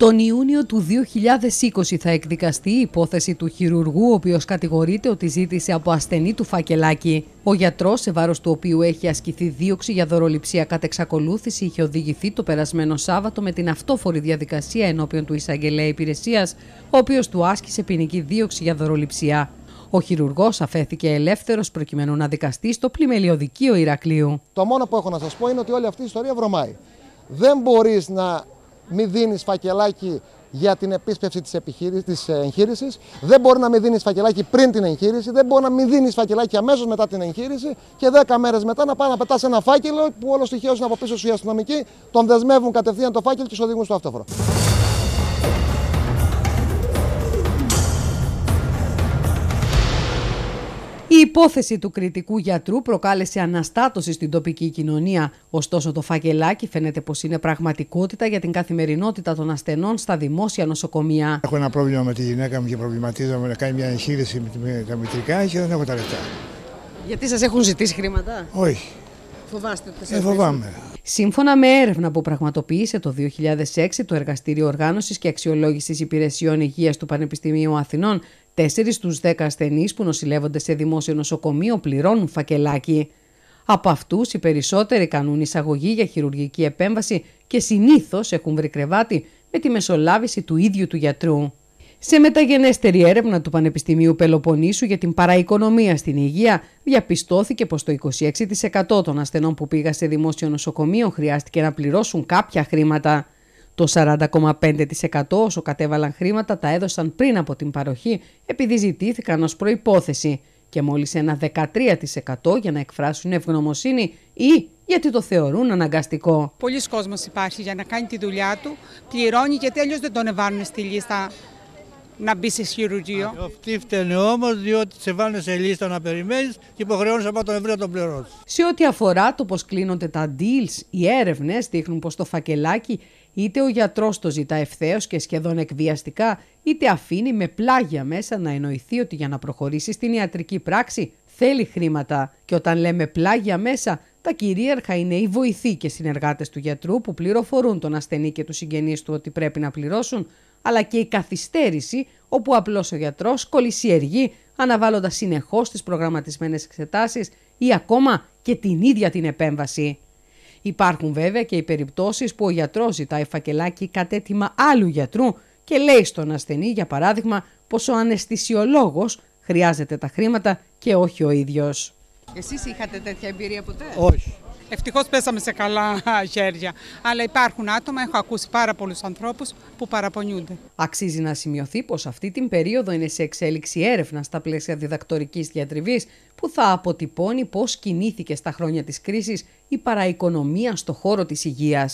Τον Ιούνιο του 2020 θα εκδικαστεί η υπόθεση του χειρουργού, ο οποίος κατηγορείται ότι ζήτησε από ασθενή του φακελάκι. Ο γιατρός σε βάρος του οποίου έχει ασκηθεί δίωξη για δωροληψία κατά εξακολούθηση, είχε οδηγηθεί το περασμένο Σάββατο με την αυτόφορη διαδικασία ενώπιον του εισαγγελέα υπηρεσίας, ο οποίος του άσκησε ποινική δίωξη για δωροληψία. Ο χειρουργός αφέθηκε ελεύθερος προκειμένου να δικαστεί στο πλημελιωδικείο Ηρακλείου. Το μόνο που έχω να σας πω είναι ότι όλη αυτή η ιστορία βρωμάει. Δεν μπορείς να μη δίνεις φακελάκι για την επίσπευση της της ε, εγχείρησης. Δεν μπορεί να μην δίνεις φακελάκι πριν την εγχείρηση. Δεν μπορεί να μην δίνεις φακελάκι αμέσως μετά την εγχείρηση. Και 10 μέρες μετά να πάει να πετάς ένα φάκελο που όλο τυχαίω είναι από πίσω σου οι αστυνομικοί. Τον δεσμεύουν κατευθείαν το φάκελο και σου οδηγούν στο αυτόφορο. Η υπόθεση του κριτικού γιατρού προκάλεσε αναστάτωση στην τοπική κοινωνία. Ωστόσο, το φακελάκι φαίνεται πως είναι πραγματικότητα για την καθημερινότητα των ασθενών στα δημόσια νοσοκομεία. Έχω ένα πρόβλημα με τη γυναίκα μου και προβληματίζομαι να κάνει μια εγχείρηση με τα μητρικά και δεν έχω τα λεφτά. Γιατί σας έχουν ζητήσει χρήματα, Όχι. Φοβάστε ότι ε, φοβάμαι. Σύμφωνα με έρευνα που πραγματοποίησε το 2006 το Εργαστήριο Οργάνωσης και Αξιολόγησης Υπηρεσιών Υγείας του Πανεπιστημίου Αθηνών, Τέσσερις στους δέκα ασθενείς που νοσηλεύονται σε δημόσιο νοσοκομείο πληρώνουν φακελάκι. Από αυτούς οι περισσότεροι κάνουν εισαγωγή για χειρουργική επέμβαση και συνήθως έχουν βρει κρεβάτι με τη μεσολάβηση του ίδιου του γιατρού. Σε μεταγενέστερη έρευνα του Πανεπιστημίου Πελοποννήσου για την παραοικονομία στην υγεία, διαπιστώθηκε πως το 26% των ασθενών που πήγα σε δημόσιο νοσοκομείο χρειάστηκε να πληρώσουν κάποια χρήματα. Το 40,5% όσο κατέβαλαν χρήματα τα έδωσαν πριν από την παροχή επειδή ζητήθηκαν ως προϋπόθεση και μόλις ένα 13% για να εκφράσουν ευγνωμοσύνη ή γιατί το θεωρούν αναγκαστικό. Πολλοί κόσμος υπάρχει για να κάνει τη δουλειά του, πληρώνει και τέλειως δεν τον βάλουν στη λίστα να μπει σε χειρουργείο. Αυτή φταίνε όμως, διότι σε βάλουν σε λίστα να περιμένεις και υποχρεώνεις από τον να τον πληρώσεις. Σε ό,τι αφορά το πώς κλείνονται τα deals, οι έρευνες δείχνουν πως το φακελάκι είτε ο γιατρός το ζητά ευθέως και σχεδόν εκβιαστικά, είτε αφήνει με πλάγια μέσα να εννοηθεί ότι για να προχωρήσει στην ιατρική πράξη θέλει χρήματα. Και όταν λέμε πλάγια μέσα, τα κυρίαρχα είναι οι βοηθοί και συνεργάτες του γιατρού που πληροφορούν τον ασθενή και τους συγγενείς του ότι πρέπει να πληρώσουν, αλλά και η καθυστέρηση όπου απλώς ο γιατρός κολυσιεργεί αναβάλλοντας συνεχώς τις προγραμματισμένες εξετάσεις ή ακόμα και την ίδια την επέμβαση. Υπάρχουν βέβαια και οι περιπτώσεις που ο γιατρός ζητάει φακελάκι έτοιμα άλλου γιατρού και λέει στον ασθενή για παράδειγμα πως ο αναισθησιολόγος χρειάζεται τα χρήματα και όχι ο ίδιος. Εσείς είχατε τέτοια εμπειρία ποτέ? Όχι. Ευτυχώς πέσαμε σε καλά χέρια. Αλλά υπάρχουν άτομα, έχω ακούσει πάρα πολλούς ανθρώπους που παραπονιούνται. Αξίζει να σημειωθεί πως αυτή την περίοδο είναι σε εξέλιξη έρευνα στα πλαίσια διδακτορικής διατριβής που θα αποτυπώνει πώς κινήθηκε στα χρόνια της κρίσης η παραοικονομία στο χώρο της υγείας.